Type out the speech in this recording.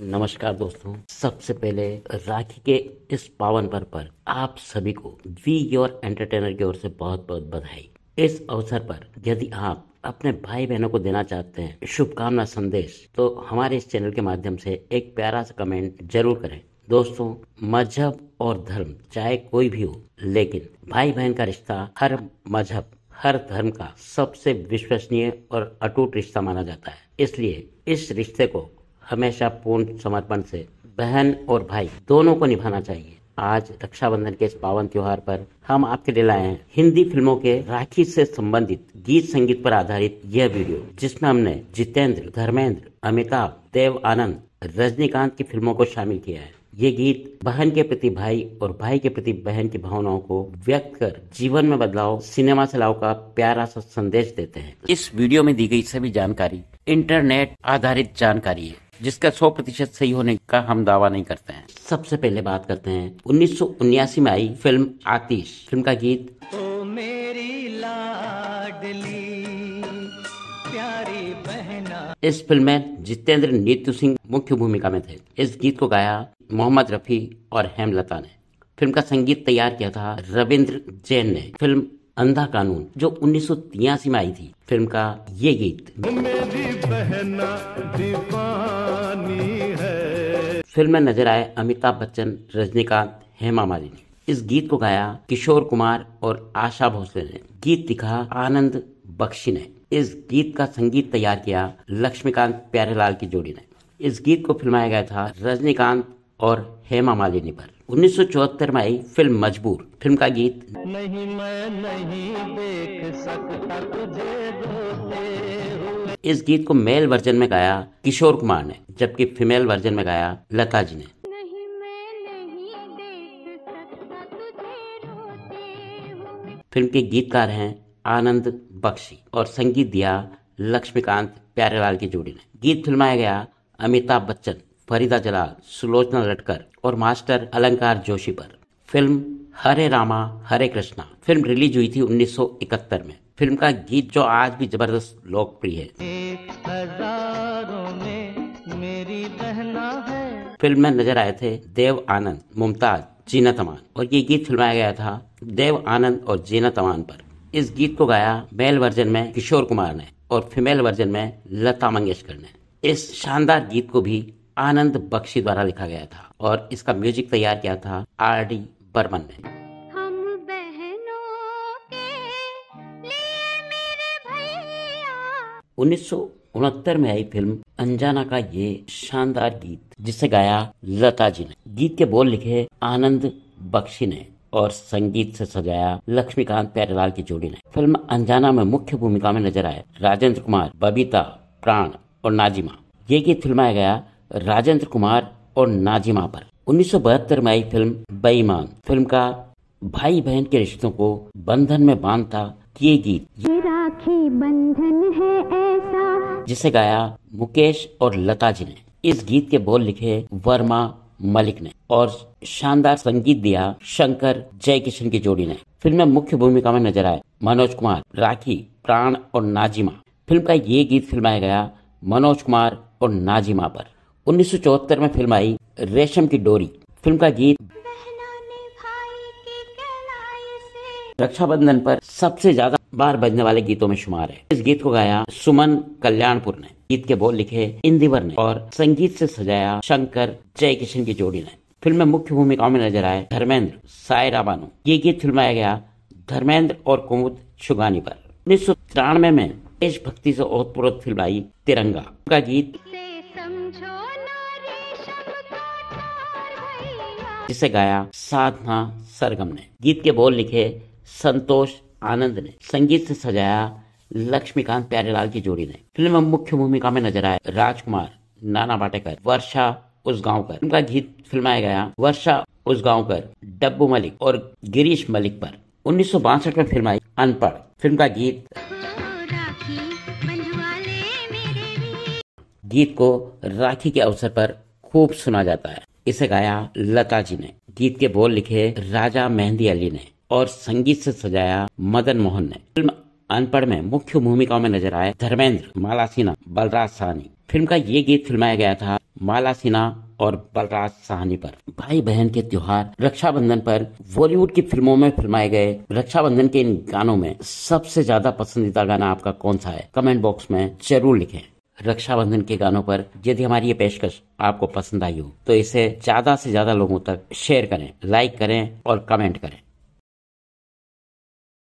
नमस्कार दोस्तों सबसे पहले राखी के इस पावन पर्व पर आप सभी को वी योर एंटरटेनर की ओर से बहुत बहुत बधाई इस अवसर पर यदि आप अपने भाई बहनों को देना चाहते हैं शुभकामना संदेश तो हमारे इस चैनल के माध्यम से एक प्यारा सा कमेंट जरूर करें दोस्तों मजहब और धर्म चाहे कोई भी हो लेकिन भाई बहन का रिश्ता हर मजहब हर धर्म का सबसे विश्वसनीय और अटूट रिश्ता माना जाता है इसलिए इस रिश्ते को हमेशा पूर्ण समर्पण से बहन और भाई दोनों को निभाना चाहिए आज रक्षाबंधन के इस पावन त्योहार पर हम आपके लिए लाए हैं हिंदी फिल्मों के राखी से संबंधित गीत संगीत पर आधारित यह वीडियो जिसमें हमने जितेंद्र धर्मेंद्र अमिताभ देव आनंद रजनीकांत की फिल्मों को शामिल किया है ये गीत बहन के प्रति भाई और भाई के प्रति बहन की भावनाओं को व्यक्त कर जीवन में बदलाव सिनेमा से लाओ का प्यारा सा संदेश देते हैं इस वीडियो में दी गई सभी जानकारी इंटरनेट आधारित जानकारी है जिसका 100 प्रतिशत सही होने का हम दावा नहीं करते हैं सबसे पहले बात करते हैं उन्नीस में आई फिल्म आतिश फिल्म का गीत ओ मेरी लाडली प्यारी बहना इस फिल्म में जितेंद्र नीतू सिंह मुख्य भूमिका में थे इस गीत को गाया मोहम्मद रफी और हेमलता ने फिल्म का संगीत तैयार किया था रविंद्र जैन ने फिल्म अंधा कानून जो उन्नीस में आई थी फिल्म का ये गीत मेरी बहना दीवानी है फिल्म में नजर आए अमिताभ बच्चन रजनीकांत हेमा मालिनी इस गीत को गाया किशोर कुमार और आशा भोसले ने गीत लिखा आनंद बख्शी ने इस गीत का संगीत तैयार किया लक्ष्मीकांत प्यारेलाल की जोड़ी ने इस गीत को फिल्माया गया था रजनीकांत और हेमा मालिनी पर उन्नीस में आई फिल्म मजबूर फिल्म का गीत नहीं मैं नहीं देख सकता तुझे रोते इस गीत को मेल वर्जन में गाया किशोर कुमार ने जबकि फीमेल वर्जन में गाया लता जी ने फिल्म के गीतकार हैं आनंद बख्शी और संगीत दिया लक्ष्मीकांत प्यारेलाल की जोड़ी ने गीत फिल्माया गया अमिताभ बच्चन फरीदा जलाल सुलोचना लटकर और मास्टर अलंकार जोशी पर film Hare Rama Hare Krishna film release हुई थी 1971 में फिल्म का गीत जो आज भी जबरदस्त लोकप्रिय है फिल्म में नजर आए थे देव आनंद मुमताज जीना तमान और ये गीत फिल्माया गया था देव आनंद और जीना तमान पर इस गीत को गाया मेल वर्जन में किशोर कुमार ने और फीमेल वर्जन में लता मंगेशकर ने इस शानदार गीत को भी आनंद बख्शी द्वारा लिखा गया था और इसका म्यूजिक तैयार किया था आर डी बर्मन ने उन्नीस उनहत्तर में आई फिल्म अंजाना का ये शानदार गीत जिसे गाया लता जी ने गीत के बोल लिखे आनंद बख्शी ने और संगीत से सजाया लक्ष्मीकांत प्यारेलाल की जोड़ी ने फिल्म अंजाना में मुख्य भूमिका में नजर आए राजेंद्र कुमार बबीता प्राण और नाजिमा ये गीत फिल्माया गया राजेंद्र कुमार और नाजिमा पर उन्नीस में आई फिल्म बेईमान फिल्म का भाई बहन के रिश्तों को बंधन में बांधता ये गीत राखी बंधन है ऐसा जिसे गाया मुकेश और लता जी ने इस गीत के बोल लिखे वर्मा मलिक ने और शानदार संगीत दिया शंकर जय किशन की जोड़ी ने फिल्म में मुख्य भूमिका में नजर आए मनोज कुमार राखी प्राण और नाजिमा फिल्म का ये गीत फिल्माया गया मनोज कुमार और नाजिमा पर उन्नीस में फिल्म आई रेशम की डोरी फिल्म का गीत रक्षाबंधन पर सबसे ज्यादा बार बजने वाले गीतों में शुमार है इस गीत को गाया सुमन कल्याणपुर ने गीत के बोल लिखे इंदिवर ने और संगीत से सजाया शंकर जय किशन की जोड़ी ने फिल्म में मुख्य भूमिकाओं में नजर आए धर्मेंद्र सायरा बानू ये गीत फिल्माया गया धर्मेंद्र और कुमुद शुगानी पर उन्नीस सौ तिरानवे में देशभक्ति से ओतप्रोत फिल्म आई तिरंगा का गीत जिसे गाया साधना सरगम ने गीत के बोल लिखे संतोष आनंद ने संगीत से सजाया लक्ष्मीकांत प्यारेलाल की जोड़ी ने फिल्म में मुख्य भूमिका में नजर आए राजकुमार नाना पाटेकर वर्षा उस गांव पर उनका गीत फिल्माया गया वर्षा उस गांव कर डब्बू मलिक और गिरीश मलिक पर उन्नीस में फिल्म आई अनपढ़ फिल्म का गीत गीत को राखी के अवसर पर खूब सुना जाता है इसे गाया लता जी ने गीत के बोल लिखे राजा मेहंदी अली ने और संगीत से सजाया मदन मोहन ने फिल्म अनपढ़ में मुख्य भूमिकाओं में नजर आए धर्मेंद्र माला सिन्हा बलराज सहनी फिल्म का ये गीत फिल्माया गया था माला सिन्हा और बलराज सहनी पर भाई बहन के त्योहार रक्षाबंधन पर बॉलीवुड की फिल्मों में फिल्माए गए रक्षाबंधन के इन गानों में सबसे ज्यादा पसंदीदा गाना आपका कौन सा है कमेंट बॉक्स में जरूर लिखें रक्षाबंधन के गानों पर यदि हमारी ये पेशकश आपको पसंद आई हो तो इसे ज्यादा से ज्यादा लोगों तक शेयर करें लाइक करें और कमेंट करें